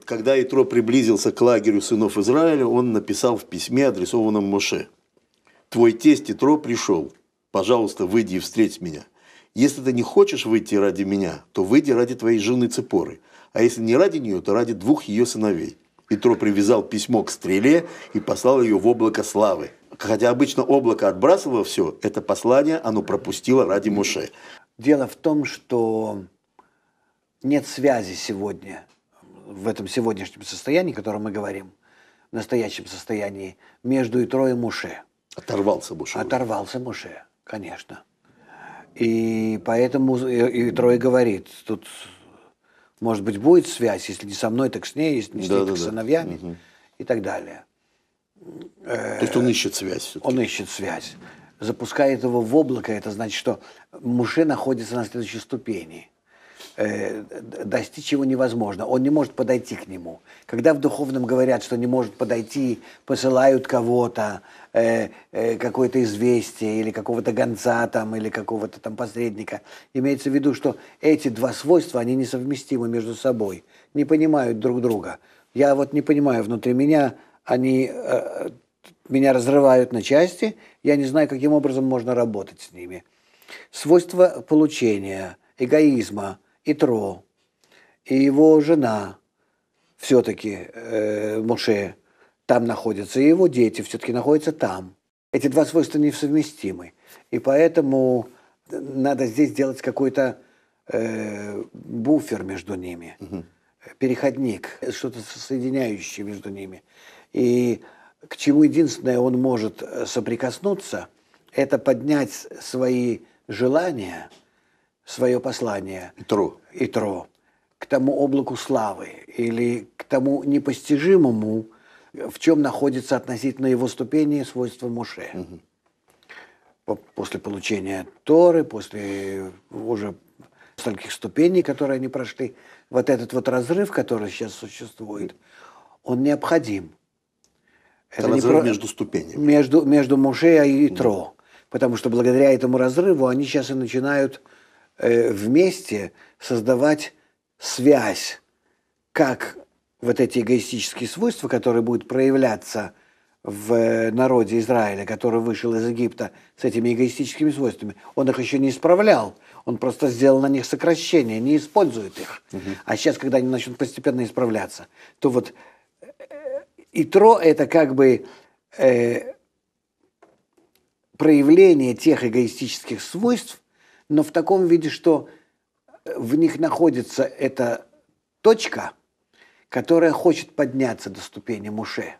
Вот когда Итро приблизился к лагерю сынов Израиля, он написал в письме, адресованном Моше. «Твой тесть Итро пришел. Пожалуйста, выйди и встреть меня. Если ты не хочешь выйти ради меня, то выйди ради твоей жены Цепоры. А если не ради нее, то ради двух ее сыновей». Итро привязал письмо к стреле и послал ее в облако славы. Хотя обычно облако отбрасывало все, это послание оно пропустило ради Моше. Дело в том, что нет связи сегодня – в этом сегодняшнем состоянии, о котором мы говорим, в настоящем состоянии, между и трое Муше. Оторвался Муше. Оторвался Муше, конечно. И поэтому э, и и говорит, тут, может быть, будет связь, если не со мной, так с ней, если не с ней, да, так да, с сыновьями угу. и так далее. То есть он ищет связь все-таки. Он ищет связь. Запускает его в облако, это значит, что Муше находится на следующей ступени – э, достичь его невозможно, он не может подойти к нему. Когда в духовном говорят, что не может подойти, посылают кого-то, э, э, какое-то известие или какого-то гонца там, или какого-то там посредника, имеется в виду, что эти два свойства, они несовместимы между собой, не понимают друг друга. Я вот не понимаю, внутри меня они э, меня разрывают на части, я не знаю, каким образом можно работать с ними. Свойство получения, эгоизма – и тро, и его жена все-таки э, Муше там находится, и его дети все-таки находятся там. Эти два свойства несовместимы. И поэтому надо здесь делать какой-то э, буфер между ними, угу. переходник, что-то соединяющее между ними. И к чему единственное он может соприкоснуться, это поднять свои желания – свое послание. И тру. К тому облаку славы или к тому непостижимому, в чем находится относительно его ступени свойства Моше. Угу. После получения Торы, после уже стольких ступеней, которые они прошли, вот этот вот разрыв, который сейчас существует, он необходим. Это, Это разрыв не про... между ступенями. Между, между Мушея и Тро. Да. Потому что благодаря этому разрыву они сейчас и начинают Э, вместе создавать связь, как вот эти эгоистические свойства, которые будут проявляться в э, народе Израиля, который вышел из Египта с этими эгоистическими свойствами, он их еще не исправлял, он просто сделал на них сокращение, не использует их. Угу. А сейчас, когда они начнут постепенно исправляться, то вот э, Итро – это как бы э, проявление тех эгоистических свойств, но в таком виде, что э, в них находится эта точка, которая хочет подняться до ступени Муше.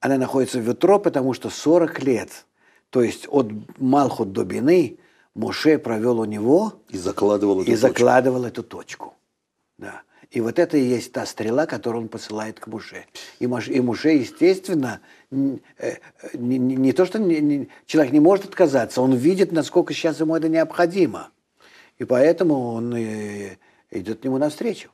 Она находится в Ютро, потому что 40 лет, то есть от Малху до Бины, Муше провел у него и закладывал эту, и точку. Закладывал эту точку. Да. И вот это и есть та стрела, которую он посылает к Муше. И, и Муше, естественно, э, не, не, не то, что не, не, человек не может отказаться, он видит, насколько сейчас ему это необходимо. И поэтому он э, идет к нему навстречу.